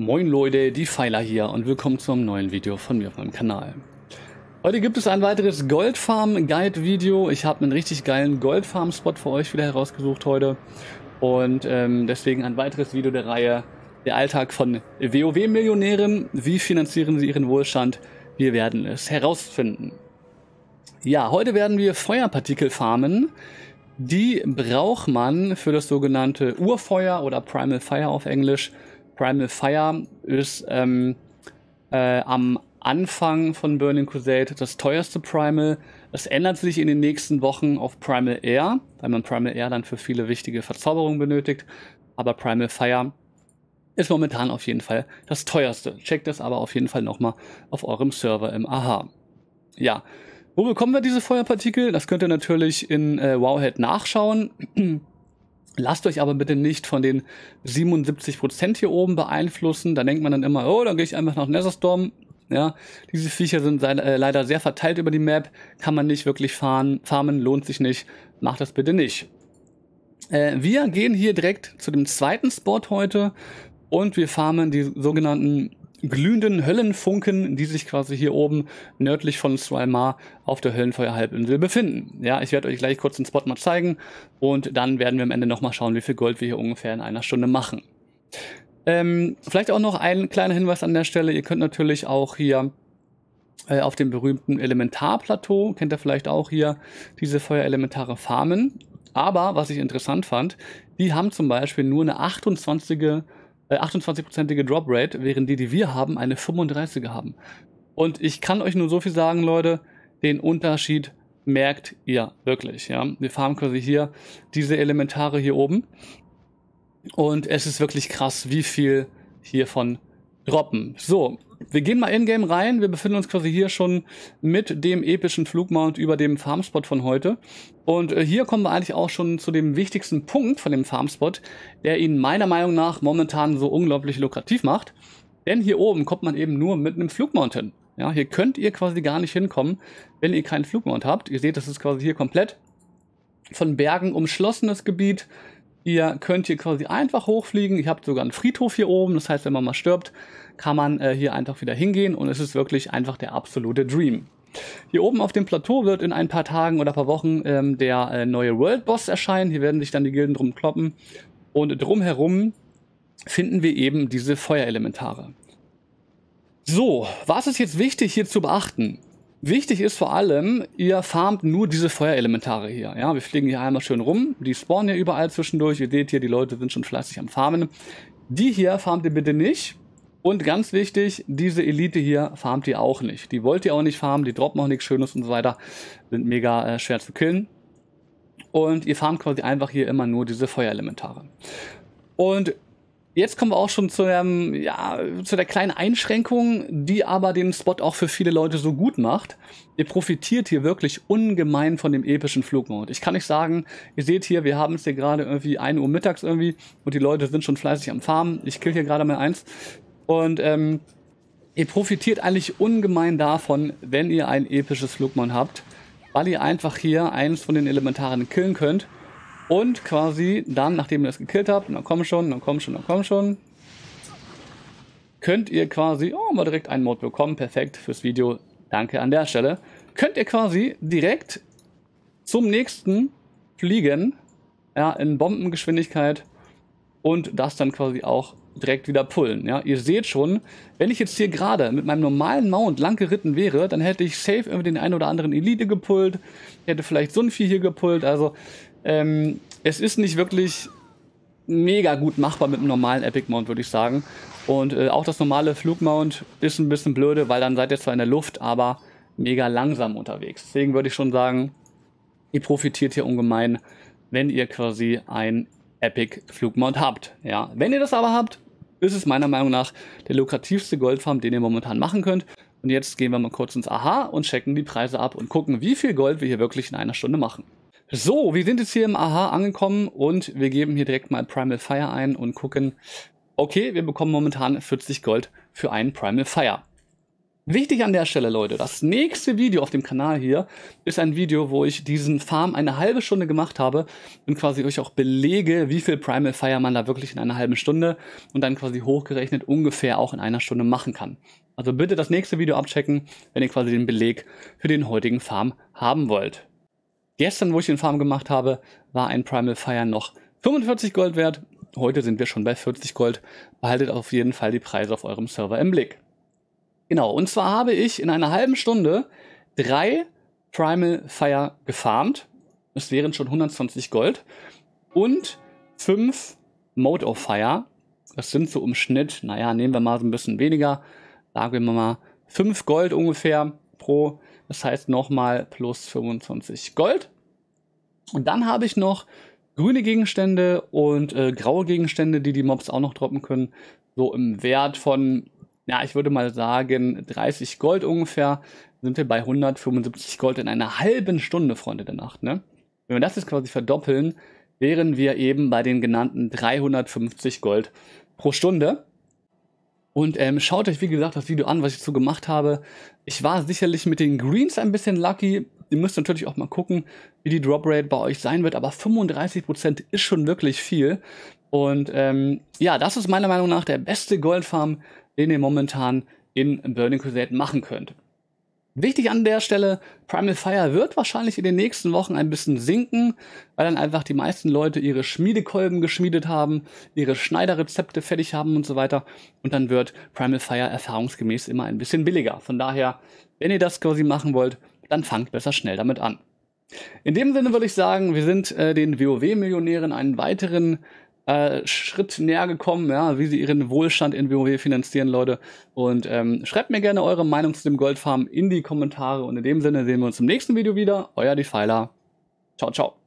Moin Leute, die Pfeiler hier und willkommen zum neuen Video von mir auf meinem Kanal. Heute gibt es ein weiteres Goldfarm Guide Video. Ich habe einen richtig geilen Goldfarm Spot für euch wieder herausgesucht heute und ähm, deswegen ein weiteres Video der Reihe Der Alltag von WoW Millionären. Wie finanzieren sie ihren Wohlstand? Wir werden es herausfinden. Ja, heute werden wir Feuerpartikel farmen. Die braucht man für das sogenannte Urfeuer oder Primal Fire auf Englisch Primal Fire ist ähm, äh, am Anfang von Burning Crusade das teuerste Primal. Es ändert sich in den nächsten Wochen auf Primal Air, weil man Primal Air dann für viele wichtige Verzauberungen benötigt. Aber Primal Fire ist momentan auf jeden Fall das teuerste. Checkt das aber auf jeden Fall nochmal auf eurem Server im AHA. Ja, wo bekommen wir diese Feuerpartikel? Das könnt ihr natürlich in äh, Wowhead nachschauen. Lasst euch aber bitte nicht von den 77% hier oben beeinflussen. Da denkt man dann immer, oh, dann gehe ich einfach nach Netherstorm. Ja, diese Viecher sind äh, leider sehr verteilt über die Map. Kann man nicht wirklich fahren, farmen, lohnt sich nicht. Macht das bitte nicht. Äh, wir gehen hier direkt zu dem zweiten Spot heute und wir farmen die sogenannten glühenden Höllenfunken, die sich quasi hier oben nördlich von Sralmar auf der Höllenfeuerhalbinsel befinden. Ja, ich werde euch gleich kurz den Spot mal zeigen und dann werden wir am Ende nochmal schauen, wie viel Gold wir hier ungefähr in einer Stunde machen. Ähm, vielleicht auch noch ein kleiner Hinweis an der Stelle. Ihr könnt natürlich auch hier äh, auf dem berühmten Elementarplateau, kennt ihr vielleicht auch hier, diese Feuerelementare farmen. Aber, was ich interessant fand, die haben zum Beispiel nur eine 28 28-prozentige äh, Drop Rate, während die, die wir haben, eine 35er haben. Und ich kann euch nur so viel sagen, Leute, den Unterschied merkt ihr wirklich. Ja? Wir fahren quasi hier diese Elementare hier oben. Und es ist wirklich krass, wie viel hiervon droppen. So, wir gehen mal in-game rein. Wir befinden uns quasi hier schon mit dem epischen Flugmount über dem Farmspot von heute. Und äh, hier kommen wir eigentlich auch schon zu dem wichtigsten Punkt von dem Farmspot, der ihn meiner Meinung nach momentan so unglaublich lukrativ macht. Denn hier oben kommt man eben nur mit einem Flugmount hin. Ja, hier könnt ihr quasi gar nicht hinkommen, wenn ihr keinen Flugmount habt. Ihr seht, das ist quasi hier komplett von Bergen umschlossenes Gebiet Ihr könnt hier quasi einfach hochfliegen. Ihr habt sogar einen Friedhof hier oben. Das heißt, wenn man mal stirbt, kann man äh, hier einfach wieder hingehen und es ist wirklich einfach der absolute Dream. Hier oben auf dem Plateau wird in ein paar Tagen oder paar Wochen ähm, der äh, neue World Boss erscheinen. Hier werden sich dann die Gilden drum kloppen. Und drumherum finden wir eben diese Feuerelementare. So, was ist jetzt wichtig hier zu beachten? Wichtig ist vor allem, ihr farmt nur diese Feuerelementare hier. Ja, wir fliegen hier einmal schön rum. Die spawnen hier überall zwischendurch. Ihr seht hier, die Leute sind schon fleißig am Farmen. Die hier farmt ihr bitte nicht. Und ganz wichtig, diese Elite hier farmt ihr auch nicht. Die wollt ihr auch nicht farmen, die droppen auch nichts Schönes und so weiter. Sind mega äh, schwer zu killen. Und ihr farmt quasi einfach hier immer nur diese Feuerelementare. Und Jetzt kommen wir auch schon zu, ähm, ja, zu der kleinen Einschränkung, die aber den Spot auch für viele Leute so gut macht. Ihr profitiert hier wirklich ungemein von dem epischen Flugmodus. Ich kann nicht sagen, ihr seht hier, wir haben es hier gerade irgendwie 1 Uhr mittags irgendwie und die Leute sind schon fleißig am Farmen. Ich kill hier gerade mal eins. Und ähm, ihr profitiert eigentlich ungemein davon, wenn ihr ein episches Flugmon habt, weil ihr einfach hier eins von den Elementaren killen könnt und quasi dann, nachdem ihr das gekillt habt, dann komm schon, dann komm schon, dann komm schon, könnt ihr quasi, oh, mal direkt einen Mod bekommen, perfekt fürs Video, danke an der Stelle, könnt ihr quasi direkt zum nächsten fliegen, ja, in Bombengeschwindigkeit und das dann quasi auch direkt wieder pullen, ja. Ihr seht schon, wenn ich jetzt hier gerade mit meinem normalen Mount lang geritten wäre, dann hätte ich safe irgendwie den einen oder anderen Elite gepullt, hätte vielleicht so ein Vieh hier gepullt, also, ähm, es ist nicht wirklich mega gut machbar mit einem normalen Epic Mount, würde ich sagen. Und äh, auch das normale Flugmount ist ein bisschen blöde, weil dann seid ihr zwar in der Luft, aber mega langsam unterwegs. Deswegen würde ich schon sagen, ihr profitiert hier ungemein, wenn ihr quasi ein Epic Flugmount habt. Ja, wenn ihr das aber habt, ist es meiner Meinung nach der lukrativste Goldfarm, den ihr momentan machen könnt. Und jetzt gehen wir mal kurz ins Aha und checken die Preise ab und gucken, wie viel Gold wir hier wirklich in einer Stunde machen. So, wir sind jetzt hier im Aha angekommen und wir geben hier direkt mal Primal Fire ein und gucken, okay, wir bekommen momentan 40 Gold für einen Primal Fire. Wichtig an der Stelle, Leute, das nächste Video auf dem Kanal hier ist ein Video, wo ich diesen Farm eine halbe Stunde gemacht habe und quasi euch auch belege, wie viel Primal Fire man da wirklich in einer halben Stunde und dann quasi hochgerechnet ungefähr auch in einer Stunde machen kann. Also bitte das nächste Video abchecken, wenn ihr quasi den Beleg für den heutigen Farm haben wollt. Gestern, wo ich den Farm gemacht habe, war ein Primal Fire noch 45 Gold wert. Heute sind wir schon bei 40 Gold. Behaltet auf jeden Fall die Preise auf eurem Server im Blick. Genau, und zwar habe ich in einer halben Stunde drei Primal Fire gefarmt. Es wären schon 120 Gold. Und fünf Mode of Fire. Das sind so im Schnitt, naja, nehmen wir mal so ein bisschen weniger. Sagen wir mal 5 Gold ungefähr pro das heißt nochmal plus 25 Gold. Und dann habe ich noch grüne Gegenstände und äh, graue Gegenstände, die die Mobs auch noch droppen können. So im Wert von, ja, ich würde mal sagen, 30 Gold ungefähr. Sind wir bei 175 Gold in einer halben Stunde, Freunde der Nacht, ne? Wenn wir das jetzt quasi verdoppeln, wären wir eben bei den genannten 350 Gold pro Stunde. Und ähm, schaut euch, wie gesagt, das Video an, was ich so gemacht habe. Ich war sicherlich mit den Greens ein bisschen lucky. Ihr müsst natürlich auch mal gucken, wie die Drop Rate bei euch sein wird. Aber 35% ist schon wirklich viel. Und ähm, ja, das ist meiner Meinung nach der beste Goldfarm, den ihr momentan in Burning Crusade machen könnt. Wichtig an der Stelle, Primal Fire wird wahrscheinlich in den nächsten Wochen ein bisschen sinken, weil dann einfach die meisten Leute ihre Schmiedekolben geschmiedet haben, ihre Schneiderrezepte fertig haben und so weiter. Und dann wird Primal Fire erfahrungsgemäß immer ein bisschen billiger. Von daher, wenn ihr das quasi machen wollt, dann fangt besser schnell damit an. In dem Sinne würde ich sagen, wir sind äh, den WoW-Millionären einen weiteren äh, Schritt näher gekommen, ja, wie sie ihren Wohlstand in WoW finanzieren, Leute. Und ähm, schreibt mir gerne eure Meinung zu dem Goldfarm in die Kommentare. Und in dem Sinne sehen wir uns im nächsten Video wieder. Euer Defiler. Ciao, ciao.